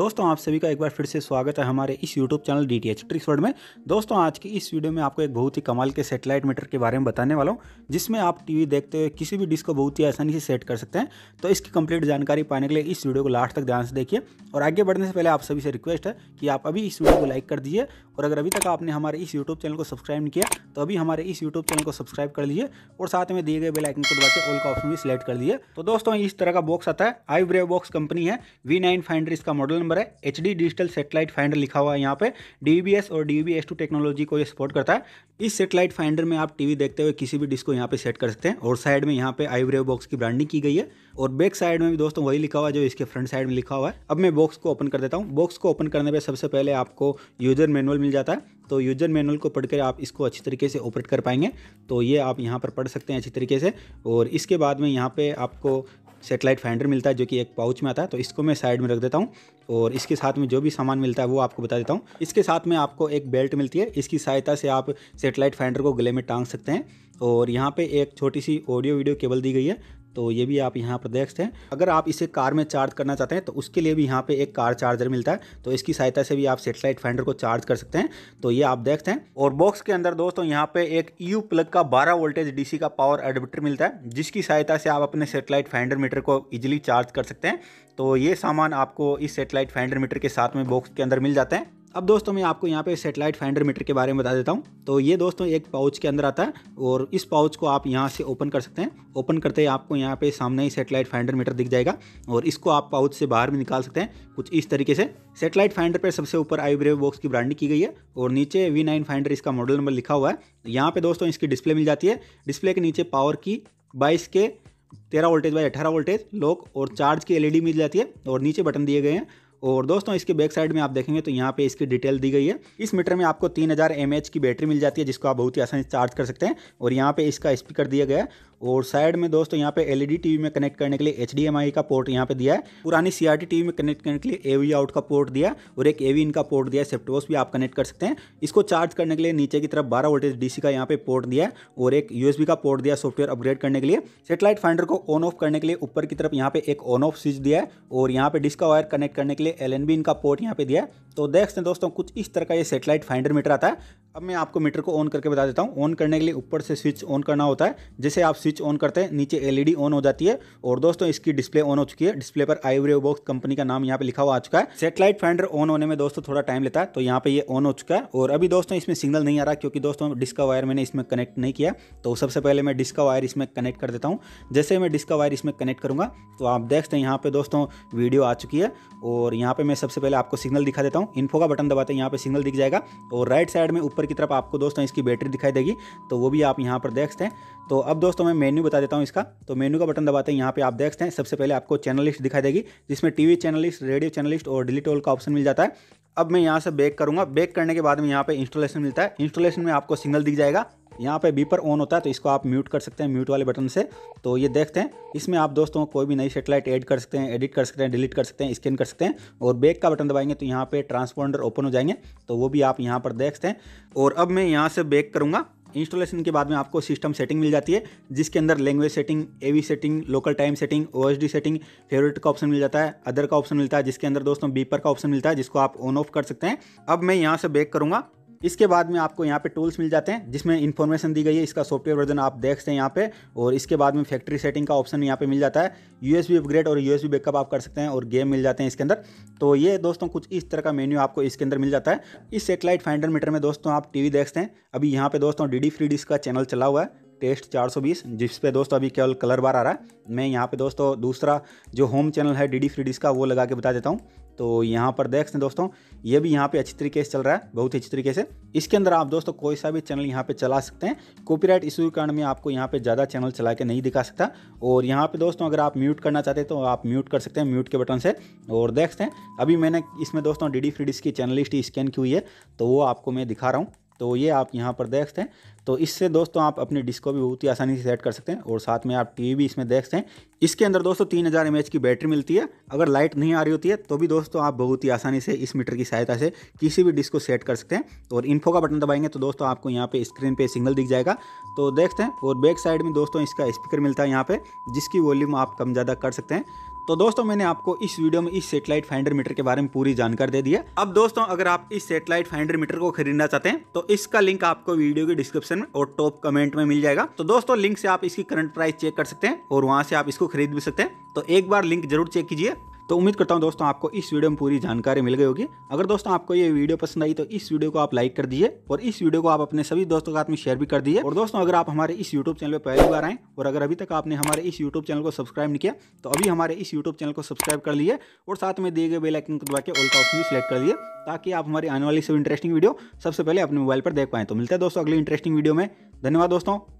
दोस्तों आप सभी का एक बार फिर से स्वागत है हमारे इस YouTube channel D T tricks word में दोस्तों आज की इस वीडियो में आपको एक बहुत ही कमाल के सेटेलाइट मीटर के बारे में बताने वाला हूँ जिसमें आप टीवी देखते हुए किसी भी डिश को बहुत ही आसानी से सेट कर सकते हैं तो इसकी कंप्लीट जानकारी पाने के लिए इस वीडियो को लास्ट तक ध्यान से देखिए और आगे बढ़ने से पहले आप सभी से रिक्वेस्ट है कि आप अभी इस वीडियो को लाइक कर दीजिए और अगर अभी तक आपने हमारे इस यूट्यूब चैनल को सब्सक्राइब नहीं किया तो अभी हमारे इस यूट्यूब चैनल को सब्सक्राइब कर लीजिए और साथ में दिए गए बेलाइकन को दबाकर ऑल का ऑप्शन भी सिलेक्ट कर दिए तो दोस्तों इस तरह का बॉक्स आता है आई ब्रेव बॉक्स कंपनी है वी नाइन इसका मॉडल नंबर है H D digital satellite finder लिखा हुआ है यहाँ पे डी और डी टेक्नोलॉजी को ये सपोर्ट करता है इस सेटेलाइट फाइंडर में आप टीवी देखते हुए किसी भी डिश को यहाँ पे सेट कर सकते हैं और साइड में यहाँ पे आईब्रेव बॉक्स की ब्रांडिंग की गई है और बैक साइड में भी दोस्तों वही लिखा हुआ है जो इसके फ्रंट साइड में लिखा हुआ है अब मैं बॉक्स को ओपन कर देता हूँ बॉक्स को ओपन करने पर सबसे पहले आपको यूजर मैनुअल मिल जाता है तो यूजर मैनुअल को पढ़कर आप इसको अच्छी तरीके से ऑपरेट कर पाएंगे तो ये आप यहाँ पर पढ़ सकते हैं अच्छी तरीके से और इसके बाद में यहाँ पे आपको सेटेलाइट फाइंडर मिलता है जो कि एक पाउच में आता है तो इसको मैं साइड में रख देता हूँ और इसके साथ में जो भी सामान मिलता है वो आपको बता देता हूँ इसके साथ में आपको एक बेल्ट मिलती है इसकी सहायता से आप सेटेलाइट फाइंडर को गले में टांग सकते हैं और यहाँ पे एक छोटी सी ऑडियो वीडियो केबल दी गई है तो ये भी आप यहाँ पर देख सकते हैं अगर आप इसे कार में चार्ज करना चाहते हैं तो उसके लिए भी यहाँ पे एक कार चार्जर मिलता है तो इसकी सहायता से भी आप सेटेलाइट फाइंडर को चार्ज कर सकते हैं तो ये आप देखते हैं और बॉक्स के अंदर दोस्तों यहाँ पे एक यू e प्लग का 12 वोल्टेज डीसी का पावर एडप्टर मिलता है जिसकी सहायता से आप अपने सेटेलाइट फाइंडर मीटर को ईजिली चार्ज कर सकते हैं तो ये सामान आपको इस सेटेलाइट फाइंडर मीटर के साथ में बॉक्स के अंदर मिल जाते हैं अब दोस्तों मैं आपको यहाँ पे सेटेलाइट फाइंडर मीटर के बारे में बता देता हूँ तो ये दोस्तों एक पाउच के अंदर आता है और इस पाउच को आप यहाँ से ओपन कर सकते हैं ओपन करते ही आपको यहाँ पे सामने ही सेटेलाइट फाइंडर मीटर दिख जाएगा और इसको आप पाउच से बाहर भी निकाल सकते हैं कुछ इस तरीके से सेटेलाइट फाइंडर पर सबसे ऊपर आई ब्रेव बॉक्स की ब्रांडिंग की गई है और नीचे वी नाइन फाइंडर इसका मॉडल नंबर लिखा हुआ है यहाँ पर दोस्तों इसकी डिस्प्ले मिल जाती है डिस्प्ले के नीचे पावर की बाईस के तेरह वोल्टेज बाई अठारह वोल्टेज लॉक और चार्ज की एलईडी e मिल जाती है और नीचे बटन दिए गए हैं और दोस्तों इसके बैक साइड में आप देखेंगे तो यहाँ पे इसकी डिटेल दी गई है इस मीटर में आपको तीन हज़ार की बैटरी मिल जाती है जिसको आप बहुत ही आसानी से चार्ज कर सकते हैं और यहाँ पे इसका स्पीकर दिया गया है और साइड में दोस्तों यहाँ पे एलईडी टीवी e में कनेक्ट करने के लिए एच का पोर्ट यहाँ पे दिया है पुरानी सीआरटी टीवी में कनेक्ट करने के लिए एवी आउट का पोर्ट दिया और एक एवी इनका पोर्ट दिया है सेफ्टोस भी आप कनेक्ट कर सकते हैं इसको चार्ज करने के लिए नीचे की तरफ बारह वोल्टेज डीसी का यहाँ पे पोर्ट दिया है और एक यूएसबी का पोर्ट दिया सॉफ्टवेयर अपग्रेड करने के लिए सेटेलाइट फाइंडर को ऑन ऑफ करने के लिए ऊपर की तरफ यहाँ पे एक ऑन ऑफ स्विच दिया है और यहाँ पे डिस्का वायर कनेक्ट करने के लिए एल इनका पोर्ट यहाँ पे दिया है तो देख सकते हैं दोस्तों कुछ इस तरह का ये सेटेलाइट फाइंडर मीटर आता है अब मैं आपको मीटर को ऑन करके बता देता हूँ ऑन करने के लिए ऊपर से स्विच ऑन करना होता है जैसे आप स्विच ऑन करते हैं नीचे एलईडी ऑन e हो जाती है और दोस्तों इसकी डिस्प्ले ऑन हो चुकी है डिस्प्ले पर आईवरेव बॉक्स कंपनी का नाम यहाँ पे लिखा हुआ आ चुका है सेटेलाइट फाइंडर ऑन होने में दोस्तों थोड़ा टाइम लेता है तो यहाँ पे ये ऑन हो चुका है और अभी दोस्तों इसमें सिग्नल नहीं आ रहा क्योंकि दोस्तों डिस्क का वायर मैंने इसमें कनेक्ट नहीं किया तो सबसे पहले मैं डिस्क का वायर इसमें कनेक्ट कर देता हूँ जैसे मैं डिस्क का वायर इसमें कनेक्ट करूँगा तो आप देख सकते हैं यहाँ पे दोस्तों वीडियो आ चुकी है और यहाँ पे मैं सबसे पहले आपको सिग्नल दिखा देता हूँ इन्फो का बटन दबाते हैं यहाँ पे सिग्नल दिख जाएगा और राइट साइड में ऊपर ऊपर की तरफ आपको दोस्तों इसकी बैटरी दिखाई देगी तो वो भी आप यहाँ पर देखते हैं तो अब दोस्तों मैं मेन्यू बता देता हूँ इसका तो मेन्यू का बटन दबाते हैं यहाँ पे आप देखते हैं सबसे पहले आपको चैनल लिस्ट दिखाई देगी जिसमें TV channel list radio channel list और डिलीट ऑल का ऑप्शन मिल जाता है अब मैं यहाँ से बैक करूँगा बैक करने के बाद में यहाँ पे इंस्टॉलेशन मिलता है इंस्टॉलेशन में आपको सिग्नल दिख जाएगा यहाँ पे बीपर ऑन होता है तो इसको आप म्यूट कर सकते हैं म्यूट वाले बटन से तो ये देखते हैं इसमें आप दोस्तों कोई भी नई सेटेलाइट ऐड कर सकते हैं एडिट कर सकते हैं डिलीट कर सकते हैं स्कैन कर सकते हैं और बैक का बटन दबाएंगे तो यहाँ पे ट्रांसपोंडर ओपन हो जाएंगे तो वो भी आप यहाँ पर देख सकते हैं और अब मैं यहाँ से बैक करूँगा इंस्टॉलेशन के बाद में आपको सिस्टम सेटिंग मिल जाती है जिसके अंदर language setting AV setting local time setting O setting favourite का ऑप्शन मिल जाता है अदर का ऑप्शन मिलता है जिसके अंदर दोस्तों बीपर का ऑप्शन मिलता है जिसको आप ऑन ऑफ कर सकते हैं अब मैं यहाँ से बैक करूँगा इसके बाद में आपको यहाँ पे टूल्स मिल जाते हैं जिसमें इन्फॉर्मेशन दी गई है इसका सॉफ्टवेयर वर्जन आप देख सकते हैं यहाँ पे और इसके बाद में फैक्ट्री सेटिंग का ऑप्शन यहाँ पे मिल जाता है यूएसबी अपग्रेड और यूएसबी बैकअप आप कर सकते हैं और गेम मिल जाते हैं इसके अंदर तो ये दोस्तों कुछ इस तरह का मेन्यू आपको इसके अंदर मिल जाता है इस सेटेलाइट फाइंडर मीटर में दोस्तों आप टीवी देखते हैं अभी यहाँ पे दोस्तों डी डी फ्री का चैनल चला हुआ है टेस्ट 420 जिस पे दोस्तों अभी केवल कलर बार आ रहा है मैं यहाँ पे दोस्तों दूसरा जो होम चैनल है डी डी का वो लगा के बता देता हूँ तो यहाँ पर देख सकते हैं दोस्तों ये भी यहाँ पे अच्छी तरीके से चल रहा है बहुत ही अच्छी तरीके से इसके अंदर आप दोस्तों कोई सा भी चैनल यहाँ पे चला सकते हैं कॉपीराइट इशू के कारण मैं आपको यहाँ पे ज़्यादा चैनल चला के नहीं दिखा सकता और यहाँ पे दोस्तों अगर आप म्यूट करना चाहते हैं तो आप म्यूट कर सकते हैं म्यूट के बटन से और देख सकते हैं अभी मैंने इसमें दोस्तों डी डी की चैनलिस्ट स्कैन की हुई है तो वो आपको मैं दिखा रहा हूँ तो ये आप यहाँ पर देख सकते हैं तो इससे दोस्तों आप अपनी डिस्क को भी बहुत ही आसानी से सेट कर सकते हैं और साथ में आप टीवी भी इसमें देख सकते हैं इसके अंदर दोस्तों तीन हज़ार एम की बैटरी मिलती है अगर लाइट नहीं आ रही होती है तो भी दोस्तों आप बहुत ही आसानी से इस मीटर की सहायता से किसी भी डिस्क को सेट कर सकते हैं और इन्फो का बटन दबाएंगे तो दोस्तों आपको यहाँ पर स्क्रीन पर सिग्नल दिख जाएगा तो देखते हैं और बैक साइड में दोस्तों इसका स्पीकर मिलता है यहाँ पर जिसकी वॉल्यूम आप कम ज़्यादा कर सकते हैं तो दोस्तों मैंने आपको इस वीडियो में इस सेटेलाइट फाइंडर मीटर के बारे में पूरी जानकारी दे दी है अब दोस्तों अगर आप इस सेटेलाइट फाइंडर मीटर को खरीदना चाहते हैं तो इसका लिंक आपको वीडियो के डिस्क्रिप्शन में और टॉप कमेंट में मिल जाएगा तो दोस्तों लिंक से आप इसकी करंट प्राइस चेक कर सकते हैं और वहां से आप इसको खरीद भी सकते हैं तो एक बार लिंक जरूर चेक कीजिए तो उम्मीद करता हूँ दोस्तों आपको इस वीडियो में पूरी जानकारी मिल गई होगी अगर दोस्तों आपको ये वीडियो पसंद आई तो इस वीडियो को आप लाइक कर दीजिए और इस वीडियो को आप अपने सभी दोस्तों के साथ में शेयर भी कर दीजिए और दोस्तों अगर आप हमारे इस यूट्यूब चैनल पर पहली बार आए और अगर अभी तक आपने हमारे इस यूट्यूब चैनल को सब्सक्राइब नहीं किया तो अभी हमारे इस यूट्यूब चैनल को सब्सक्राइब कर लिए और साथ में दिए गए बेलाइकन को दबा के ऑल का ऑप्शन भी सिलेक्ट कर लिए ताकि आप हमारी आने वाली सब इंटरेस्टिंग वीडियो सबसे पहले अपने मोबाइल पर देख पाएँ तो मिलते हैं दोस्तों अगली इंटरेस्टिंग वीडियो में धन्यवाद दोस्तों